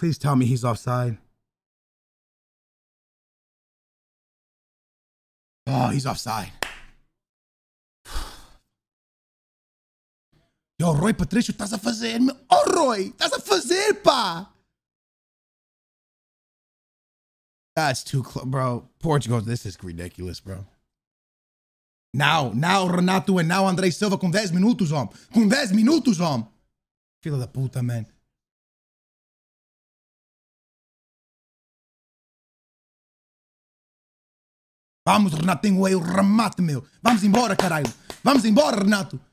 Please tell me he's offside. Oh, he's offside. Yo, Roy Patrício, estás a fazer, Oh, Roy, estás a fazer, pá. That's too close, bro. Portugal, this is ridiculous, bro. Now, now Renato and now André Silva com 10 minutos, homem. Com 10 minutos, homem. Filha da puta, man. Vamos, Renato, tem o remate, meu. Vamos embora, caralho. Vamos embora, Renato.